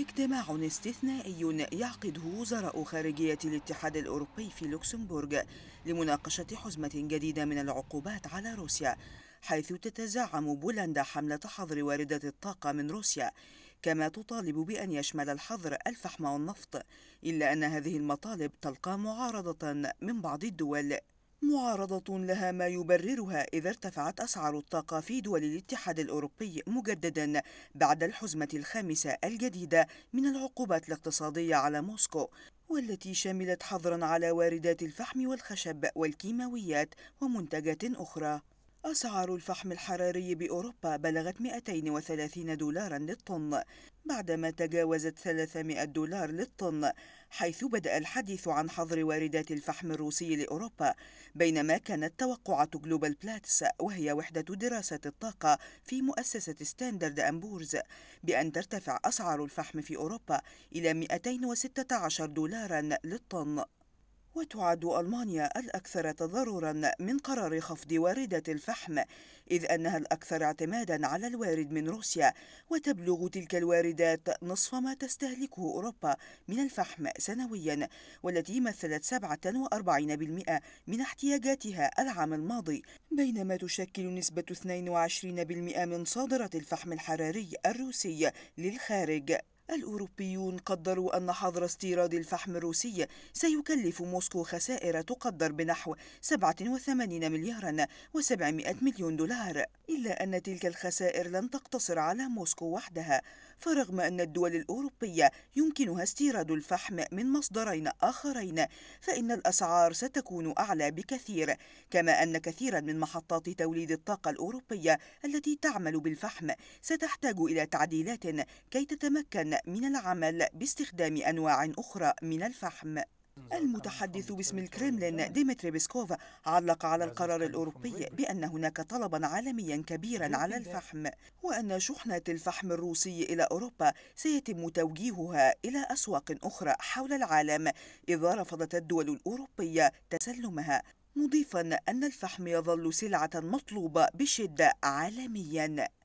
اجتماع استثنائي يعقده وزراء خارجية الاتحاد الأوروبي في لوكسمبورغ لمناقشة حزمة جديدة من العقوبات على روسيا حيث تتزعم بولندا حملة حظر واردة الطاقة من روسيا كما تطالب بأن يشمل الحظر الفحم والنفط إلا أن هذه المطالب تلقى معارضة من بعض الدول معارضة لها ما يبررها إذا ارتفعت أسعار الطاقة في دول الاتحاد الأوروبي مجددا بعد الحزمة الخامسة الجديدة من العقوبات الاقتصادية على موسكو والتي شملت حظرا على واردات الفحم والخشب والكيماويات ومنتجات أخرى أسعار الفحم الحراري بأوروبا بلغت 230 دولارا للطن بعدما تجاوزت 300 دولار للطن حيث بدأ الحديث عن حظر واردات الفحم الروسي لأوروبا بينما كانت توقعات جلوبال بلاتس وهي وحدة دراسة الطاقة في مؤسسة ستاندرد أمبورز بأن ترتفع أسعار الفحم في أوروبا إلى 216 دولارا للطن وتعد ألمانيا الأكثر تضررا من قرار خفض واردة الفحم إذ أنها الأكثر اعتمادا على الوارد من روسيا وتبلغ تلك الواردات نصف ما تستهلكه أوروبا من الفحم سنويا والتي مثلت 47% من احتياجاتها العام الماضي بينما تشكل نسبة 22% من صادرة الفحم الحراري الروسي للخارج الأوروبيون قدروا أن حظر استيراد الفحم الروسي سيكلف موسكو خسائر تقدر بنحو 87 مليارا و700 مليون دولار إلا أن تلك الخسائر لن تقتصر على موسكو وحدها فرغم أن الدول الأوروبية يمكنها استيراد الفحم من مصدرين آخرين فإن الأسعار ستكون أعلى بكثير كما أن كثيرا من محطات توليد الطاقة الأوروبية التي تعمل بالفحم ستحتاج إلى تعديلات كي تتمكن من العمل باستخدام أنواع أخرى من الفحم المتحدث باسم الكرملين ديمتري بيسكوف علق على القرار الأوروبي بأن هناك طلبا عالميا كبيرا على الفحم وأن شحنة الفحم الروسي إلى أوروبا سيتم توجيهها إلى أسواق أخرى حول العالم إذا رفضت الدول الأوروبية تسلمها مضيفا أن الفحم يظل سلعة مطلوبة بشدة عالميا